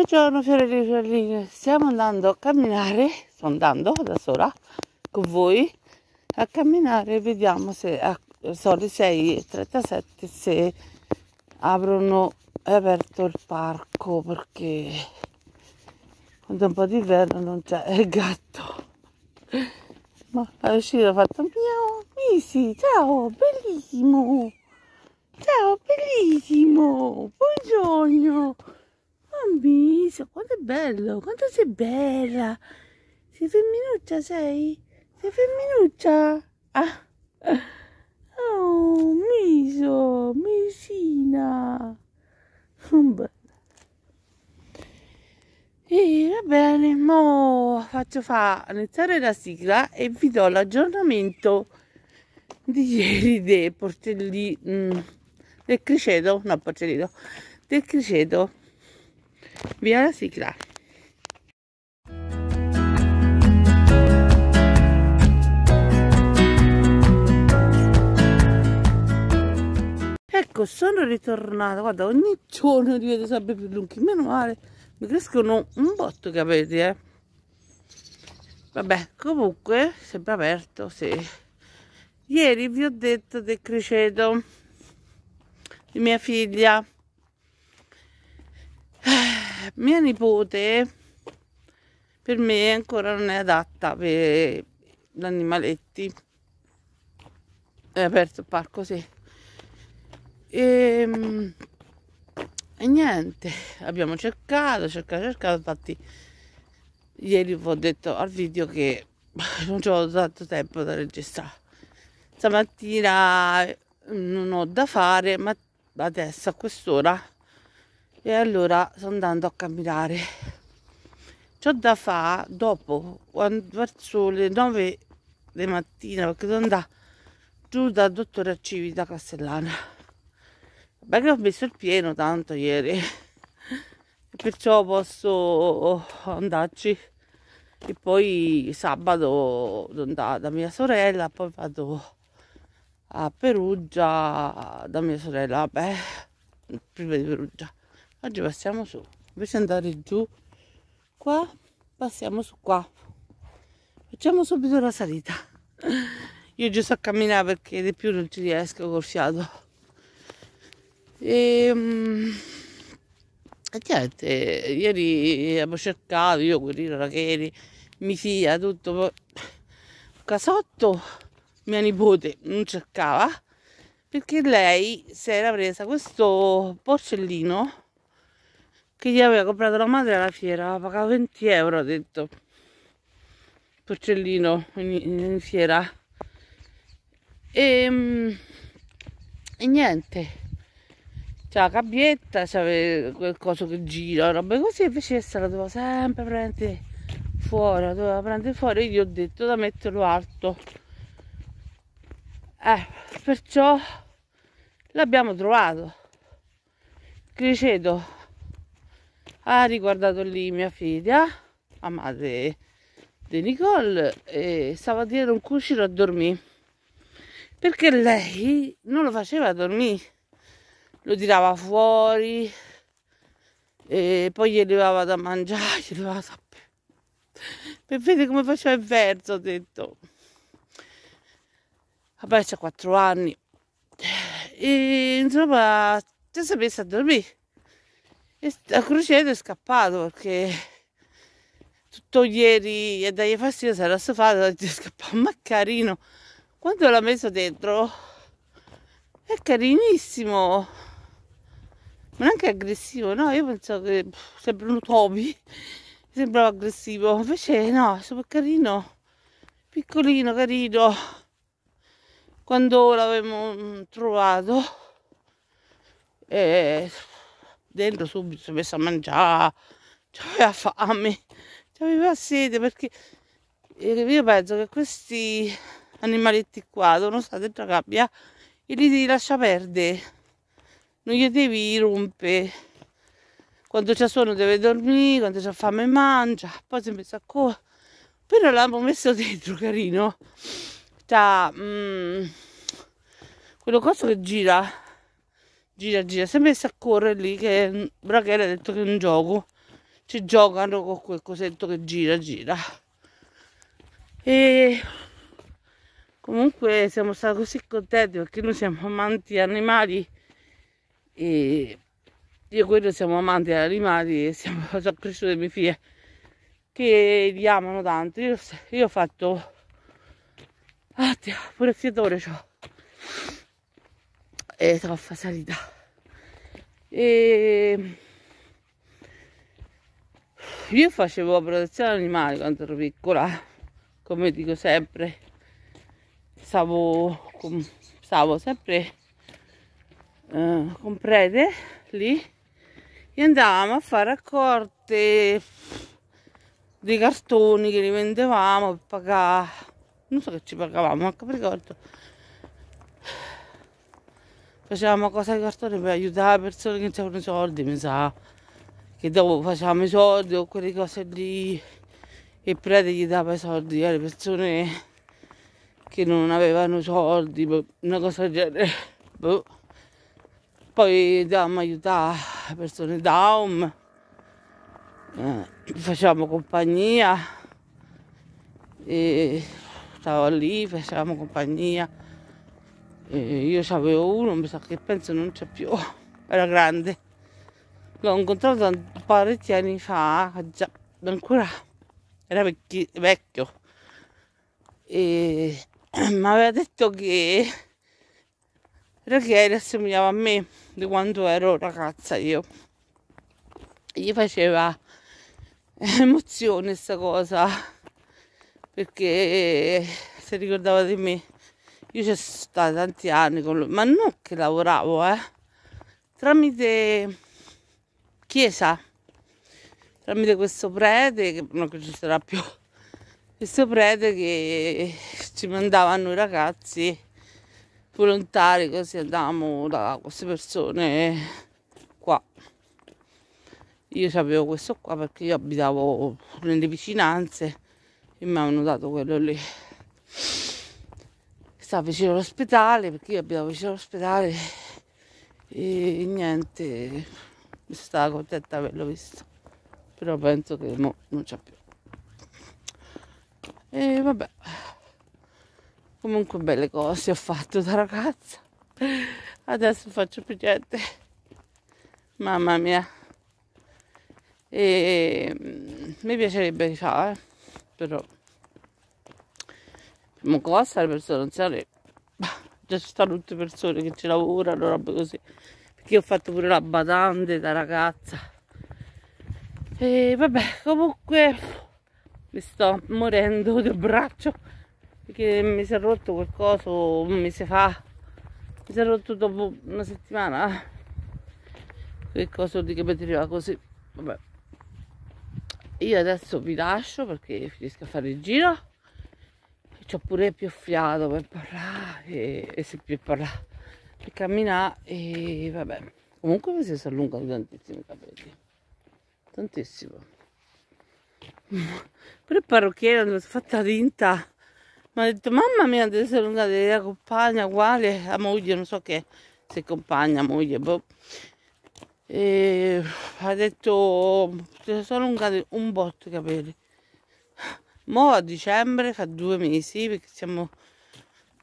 Buongiorno fiorelli e fiorelline, stiamo andando a camminare, sto andando da sola con voi a camminare, vediamo se sono le 6.37 se aprono, è aperto il parco perché quando è un po' d'inverno non c'è il gatto. Ma è uscito, ha fatto miau, Misi, ciao, bellissimo, ciao, bellissimo, buongiorno bambisa, quanto è bello, quanto sei bella. Sei femminuccia, sei? Sei femminuccia? Ah. Oh, miso, misina. E va bene, mo faccio fa iniziare la sigla e vi do l'aggiornamento di ieri del portellino, mm, del criceto, no portellino, del criceto Via la sigla. Ecco, sono ritornata. Guarda, ogni giorno divento sempre più lunghi. Meno male, mi crescono un botto i capelli, eh. Vabbè, comunque, sempre aperto, sì. Ieri vi ho detto del criceto di mia figlia mia nipote per me ancora non è adatta per gli animaletti è aperto il parco sì e, ehm, e niente abbiamo cercato cercato cercato infatti ieri ho detto al video che non ho tanto tempo da registrare stamattina non ho da fare ma adesso a quest'ora e allora sto andando a camminare c'ho da fare dopo verso le 9 di mattina perché sono andato giù da dottora Civita Castellana beh che ho messo il pieno tanto ieri perciò posso andarci e poi sabato da, da mia sorella poi vado a Perugia da mia sorella vabbè prima di Perugia oggi passiamo su invece andare giù qua passiamo su qua facciamo subito la salita io già so camminare perché di più non ci riesco col fiato e, ehm, niente ieri abbiamo cercato io Guerrino Racheli mi fia tutto casotto mia nipote non cercava perché lei si era presa questo porcellino che gli aveva comprato la madre alla fiera, pagava 20 euro, ha detto, porcellino in, in fiera. E, ehm, e, niente, c'è la cabbietta, c'è quel coso che gira, roba così, invece questa la doveva sempre prendere fuori, la doveva prendere fuori, io gli ho detto da metterlo alto. Eh, perciò l'abbiamo trovato. Criceto ha riguardato lì mia figlia, la madre di Nicole, e stava dietro un cuscino a dormire. Perché lei non lo faceva dormire, lo tirava fuori, e poi gli arrivava da mangiare, gli levava da... Per vedere come faceva il verso, ho detto. Vabbè, c'ha quattro anni. E insomma, già sapesse a dormire. E a Crucedo è scappato perché tutto ieri e dai fastidio si era stufato e scappato. Ma carino, quando l'ha messo dentro è carinissimo, ma neanche aggressivo, no? Io pensavo che sembra un topi, sembrava aggressivo, invece no, è super carino, piccolino, carino. Quando l'avevamo mm, trovato, eh, dentro subito si è messo a mangiare aveva fame aveva sete perché eh, io penso che questi animaletti qua sono stati dentro la gabbia e li devi lasciare perdere non gli devi rompere quando c'è sonno deve dormire quando c'è fame mangia poi si è messo a cuore. però l'abbiamo messo dentro carino c'ha cioè, mm, quello coso che gira gira gira si è messa a correre lì che Brachele ha detto che è un gioco ci giocano con quel cosetto che gira gira e comunque siamo stati così contenti perché noi siamo amanti animali e io e quello siamo amanti animali e siamo sono cresciute le mie figlie che li amano tanto io, io ho fatto ah, pure il fiatore c'ho è troppa salita e ehm, io facevo la protezione animale quando ero piccola come dico sempre stavo, com, stavo sempre eh, con prete lì e andavamo a fare accorte dei cartoni che li vendevamo per pagare non so che ci pagavamo, ma che ricordo Facevamo cose di cartone per aiutare le persone che non avevano soldi, mi sa. Che dopo facevamo i soldi o quelle cose lì. E il prete gli dava i soldi alle persone che non avevano soldi, boh, una cosa del genere. Boh. Poi davamo aiutare persone down. Eh, facevamo compagnia. E stavo lì, facevamo compagnia io c'avevo uno, mi sa che penso non c'è più, era grande. L'ho incontrato un paio di anni fa, già, ancora era vecchi, vecchio. E mi aveva detto che Rachele assomigliava a me di quando ero ragazza io. Gli faceva emozione questa cosa perché si ricordava di me. Io ci sono stata tanti anni con lui, ma non che lavoravo, eh. Tramite chiesa, tramite questo prete, che non ci sarà più, questo prete che ci mandavano i ragazzi volontari, così andavamo da queste persone qua. Io sapevo questo qua perché io abitavo nelle vicinanze e mi hanno dato quello lì sta vicino all'ospedale perché io abito vicino all'ospedale e niente, mi stava contenta di averlo visto, però penso che mo non c'è più. E vabbè, comunque belle cose ho fatto da ragazza, adesso faccio più niente, mamma mia. E mm, mi piacerebbe rifare, però ma costa le persone, anziane, Già ci stanno tutte persone che ci lavorano, roba così. Perché io ho fatto pure la badante da ragazza. E vabbè, comunque mi sto morendo del braccio perché mi si è rotto qualcosa un mese fa. Mi si è rotto dopo una settimana. Quel coso di che mi arriva così. Vabbè. Io adesso vi lascio perché finisco a fare il giro ci ho pure più fiato per parlare e, e se più parlare per camminare e vabbè comunque si sono allungati tantissimi capelli tantissimo pure il parrucchiere mi sono fatta tinta mi ha detto mamma mia deve essere allungata la compagna uguale la moglie non so che se compagna moglie boh. e ha detto sono allungati un botto i capelli Mo a dicembre fa due mesi perché siamo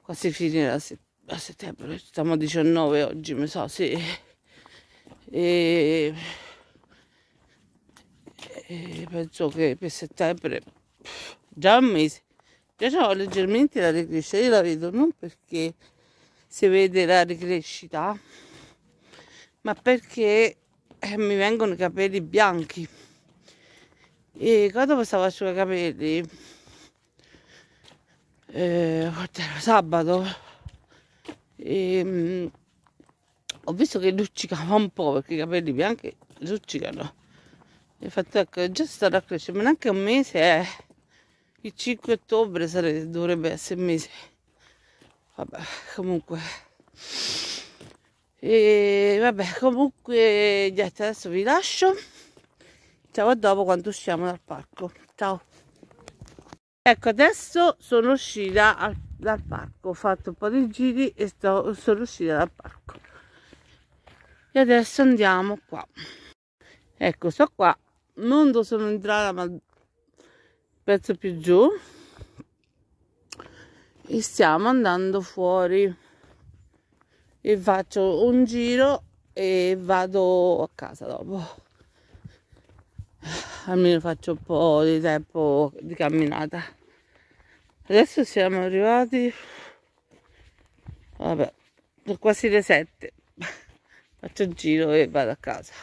quasi finire a, se a settembre, siamo a 19 oggi, mi sa, so, sì. E, e penso che per settembre già un mese già ho leggermente la ricrescita io la vedo non perché si vede la ricrescita ma perché eh, mi vengono i capelli bianchi e quando passavo a capelli, eh, sabato, e, mh, mm, ho visto che luccicava un po' perché i capelli bianchi luccicano. Infatti, ecco, già stato a crescere, ma neanche un mese è. Eh. Il 5 ottobre sarebbe, dovrebbe essere un mese. Vabbè, comunque. E vabbè, comunque, niente, adesso vi lascio ciao a dopo quando usciamo dal parco ciao ecco adesso sono uscita al, dal parco ho fatto un po' di giri e sto, sono uscita dal parco e adesso andiamo qua ecco sto qua non dove sono entrata ma pezzo più giù e stiamo andando fuori e faccio un giro e vado a casa dopo almeno faccio un po' di tempo di camminata adesso siamo arrivati vabbè sono quasi le 7 faccio il giro e vado a casa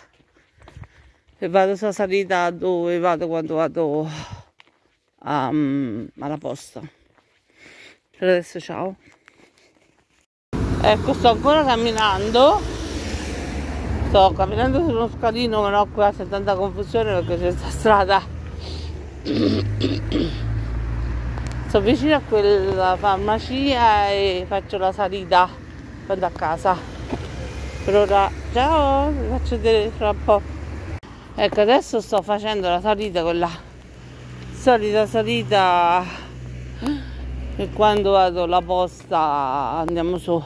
e vado sulla salita dove vado quando vado a, um, alla posta per adesso ciao ecco sto ancora camminando sto camminando su uno scalino che non ho qua c'è tanta confusione perché c'è sta strada sto vicino a quella farmacia e faccio la salita vado a casa per ora ciao vi faccio vedere fra un po' ecco adesso sto facendo la salita quella la solita salita e quando vado alla posta andiamo su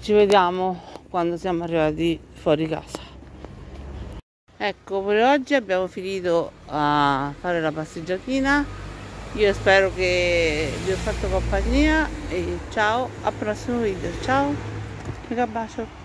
ci vediamo quando siamo arrivati fuori casa ecco per oggi abbiamo finito a fare la passeggiatina io spero che vi ho fatto compagnia e ciao al prossimo video ciao mega bacio